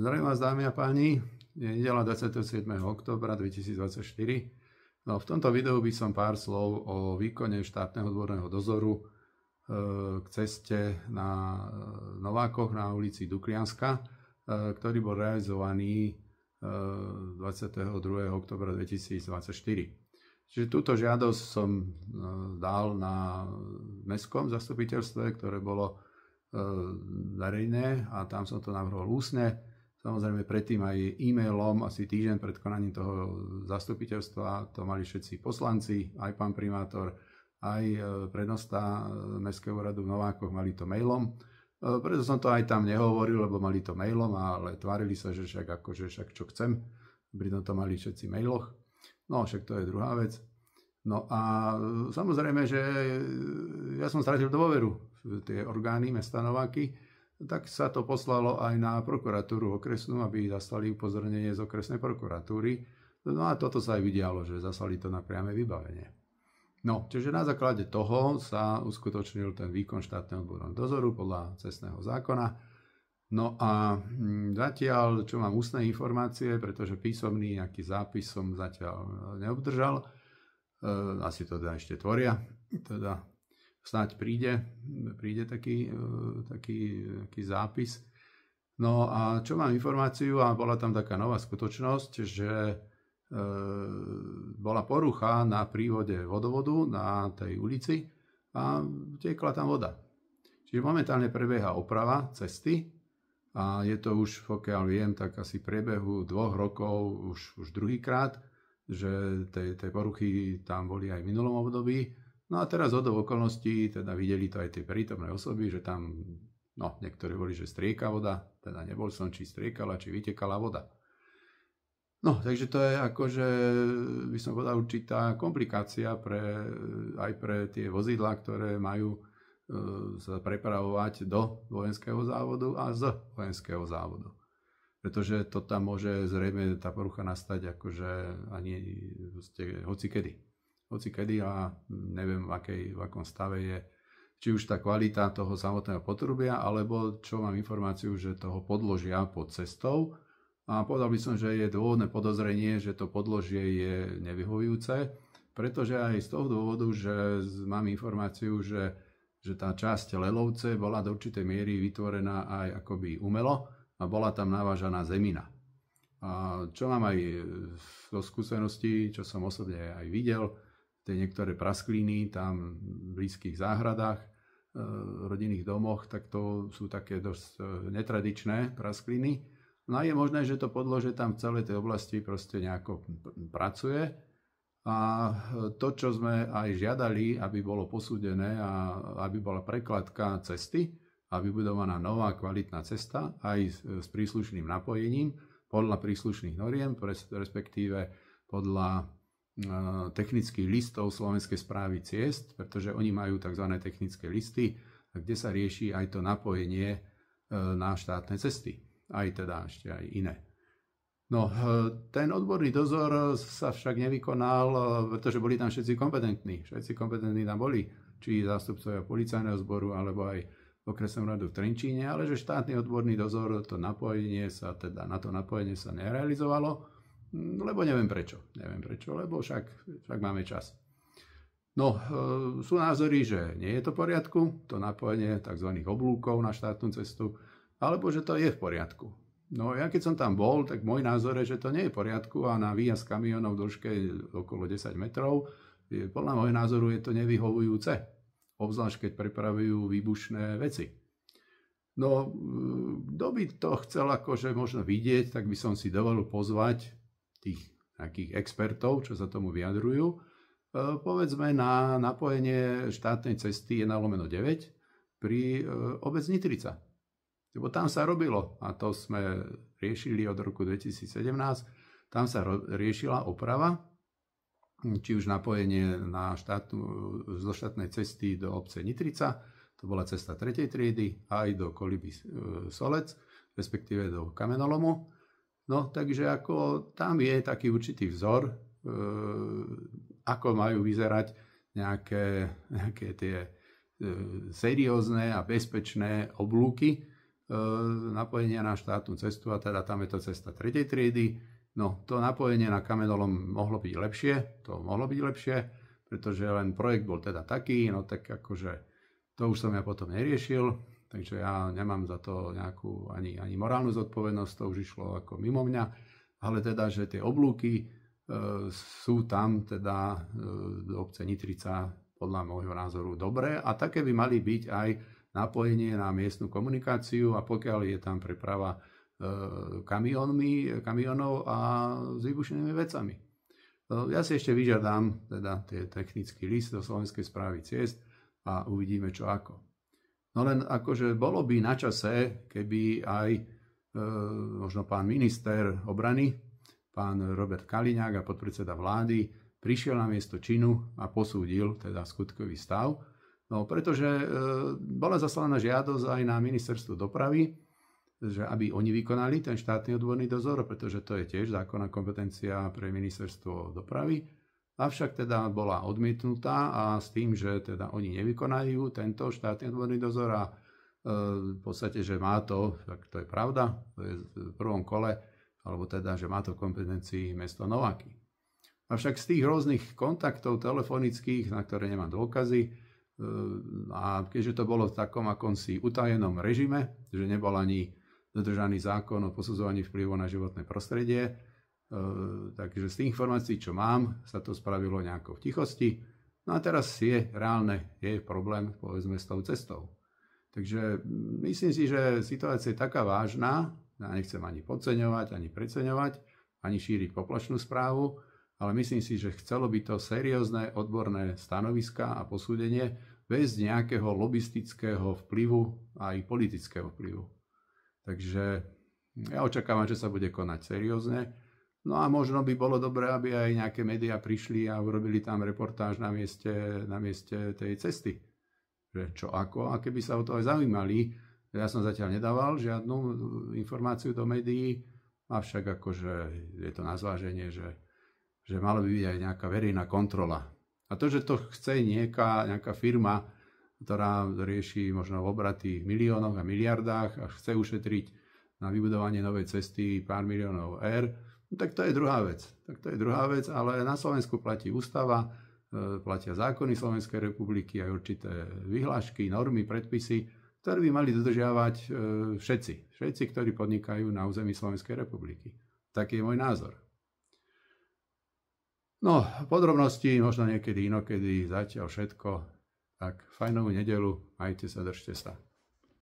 Zdravím vás, dámy a páni. Je nedela 27. oktobra 2024. No, v tomto videu by som pár slov o výkone štátneho dvorného dozoru e, k ceste na e, Novákoch na ulici Duklianska, e, ktorý bol realizovaný 22. oktobra 2024. Čiže túto žiadosť som dal na mestskom zastupiteľstve, ktoré bolo verejné a tam som to navrhol úsne Samozrejme predtým aj e-mailom, asi týždeň pred konaním toho zastupiteľstva, to mali všetci poslanci, aj pán primátor, aj e, prednosta e, Mestského úradu v Novákoch mali to mailom. E, preto som to aj tam nehovoril, lebo mali to mailom, ale tvárili sa, že však že však čo chcem. tom to mali všetci v mailoch. No však to je druhá vec. No a samozrejme, že ja som stratil dôveru v tie orgány mesta Nováky, tak sa to poslalo aj na prokuratúru okresnú, aby zaslali upozornenie z okresnej prokuratúry. No a toto sa aj vydialo, že zaslali to na priame vybavenie. No, čiže na základe toho sa uskutočnil ten výkon štátneho odborného dozoru podľa cestného zákona. No a mm, zatiaľ, čo mám ústne informácie, pretože písomný nejaký zápis som zatiaľ neobdržal, e, asi to teda ešte tvoria, teda snáď príde, príde taký, e, taký, taký zápis. No a čo mám informáciu, a bola tam taká nová skutočnosť, že e, bola porucha na prívode vodovodu na tej ulici a tiekla tam voda. Čiže momentálne prebieha oprava cesty a je to už, pokiaľ viem, tak asi priebehu dvoch rokov už, už druhýkrát, že tej, tej poruchy tam boli aj v minulom období No a teraz od okolností teda videli to aj tie prítomné osoby, že tam, no niektorí hovorili, že strieka voda, teda nebol som, či striekala, či vytekala voda. No, takže to je akože, by som povedal, určitá komplikácia pre, aj pre tie vozidlá, ktoré majú e, sa prepravovať do vojenského závodu a z vojenského závodu. Pretože to tam môže zrejme tá porucha nastať akože ani hoci kedy hoci kedy a neviem, v, akej, v akom stave je či už tá kvalita toho samotného potrubia, alebo čo mám informáciu, že toho podložia pod cestou. A povedal by som, že je dôvodné podozrenie, že to podložie je nevyhovujúce, pretože aj z toho dôvodu, že mám informáciu, že, že tá časť lelovce bola do určitej miery vytvorená aj akoby umelo a bola tam navážaná zemina. A čo mám aj do skúsenosti, čo som osobne aj videl, tie niektoré praskliny tam v blízkych záhradách, e, rodinných domoch, tak to sú také dosť e, netradičné praskliny. No a je možné, že to podlože tam v celej tej oblasti proste nejako pracuje. A e, to, čo sme aj žiadali, aby bolo posúdené a aby bola prekladka cesty a vybudovaná nová kvalitná cesta aj s príslušným napojením podľa príslušných noriem, respektíve podľa E, technických listov Slovenskej správy ciest, pretože oni majú tzv. technické listy, kde sa rieši aj to napojenie e, na štátne cesty. Aj teda ešte aj iné. No, e, ten odborný dozor sa však nevykonal, pretože boli tam všetci kompetentní. Všetci kompetentní tam boli, či zástupcovia policajného zboru, alebo aj okresnom radu v Trenčíne, ale že štátny odborný dozor, to napojenie sa, teda na to napojenie sa nerealizovalo. Mm, lebo neviem prečo. Neviem prečo, lebo však, však máme čas. No, e, sú názory, že nie je to v poriadku, to napojenie tzv. oblúkov na štátnu cestu, alebo že to je v poriadku. No ja keď som tam bol, tak môj názor je, že to nie je v poriadku a na výjazd kamionov v dĺžke okolo 10 metrov, je, podľa môjho názoru je to nevyhovujúce. Obzvlášť keď prepravujú výbušné veci. No, e, kto by to chcel akože možno vidieť, tak by som si dovolil pozvať tých takých expertov, čo sa tomu vyjadrujú, e, povedzme na napojenie štátnej cesty na lomeno 9 pri e, obec Nitrica. Lebo tam sa robilo, a to sme riešili od roku 2017, tam sa riešila oprava, či už napojenie na štátnu, zo štátnej cesty do obce Nitrica, to bola cesta 3. triedy, aj do Koliby e, Solec, respektíve do Kamenolomu No, takže ako tam je taký určitý vzor, e, ako majú vyzerať nejaké, nejaké tie e, seriózne a bezpečné oblúky e, napojenia na štátnu cestu, a teda tam je to cesta tretej triedy. No, to napojenie na kamenolom mohlo byť lepšie, to mohlo byť lepšie, pretože len projekt bol teda taký, no tak akože to už som ja potom neriešil, Takže ja nemám za to nejakú ani, ani morálnu zodpovednosť, to už išlo ako mimo mňa, ale teda, že tie oblúky e, sú tam teda e, do obce Nitrica podľa môjho názoru dobré a také by mali byť aj napojenie na miestnu komunikáciu a pokiaľ je tam preprava e, kamionmi, kamionov a s vybušenými vecami. E, ja si ešte vyžiadam teda tie technický list do Slovenskej správy ciest a uvidíme čo ako. No len akože bolo by na čase, keby aj e, možno pán minister obrany, pán Robert Kaliňák a podpredseda vlády prišiel na miesto činu a posúdil teda skutkový stav. No pretože e, bola zaslaná žiadosť aj na ministerstvo dopravy, že aby oni vykonali ten štátny odborný dozor, pretože to je tiež zákonná kompetencia pre ministerstvo dopravy. Avšak teda bola odmietnutá a s tým, že teda oni nevykonajú tento štátny odborný dozor a e, v podstate, že má to, tak to je pravda, to je v prvom kole, alebo teda, že má to v kompetencii mesto Nováky. Avšak z tých rôznych kontaktov telefonických, na ktoré nemám dôkazy, e, a keďže to bolo v takom akomsi utajenom režime, že nebol ani dodržaný zákon o posudzovaní vplyvu na životné prostredie, Ehm, takže z tých informácií, čo mám, sa to spravilo nejako v tichosti. No a teraz je reálne, je problém, povedzme, s tou cestou. Takže mm, myslím si, že situácia je taká vážna, ja nechcem ani podceňovať, ani preceňovať, ani šíriť poplašnú správu, ale myslím si, že chcelo by to seriózne odborné stanoviska a posúdenie bez nejakého lobistického vplyvu a aj politického vplyvu. Takže ja očakávam, že sa bude konať seriózne No a možno by bolo dobré, aby aj nejaké médiá prišli a urobili tam reportáž na mieste, na mieste tej cesty. Že čo ako a keby sa o to aj zaujímali. Ja som zatiaľ nedával žiadnu informáciu do médií, avšak akože je to na zváženie, že, že malo by byť aj nejaká verejná kontrola. A to, že to chce nejaká, nejaká firma, ktorá rieši možno obraty v miliónoch a miliardách a chce ušetriť na vybudovanie novej cesty pár miliónov eur, No, tak to je druhá vec. Tak to je druhá vec, ale na Slovensku platí ústava, e, platia zákony Slovenskej republiky aj určité vyhlášky, normy, predpisy, ktoré by mali dodržiavať e, všetci. Všetci, ktorí podnikajú na území Slovenskej republiky. Taký je môj názor. No, podrobnosti možno niekedy inokedy, zatiaľ všetko. Tak fajnovú nedelu, majte sa, držte sa.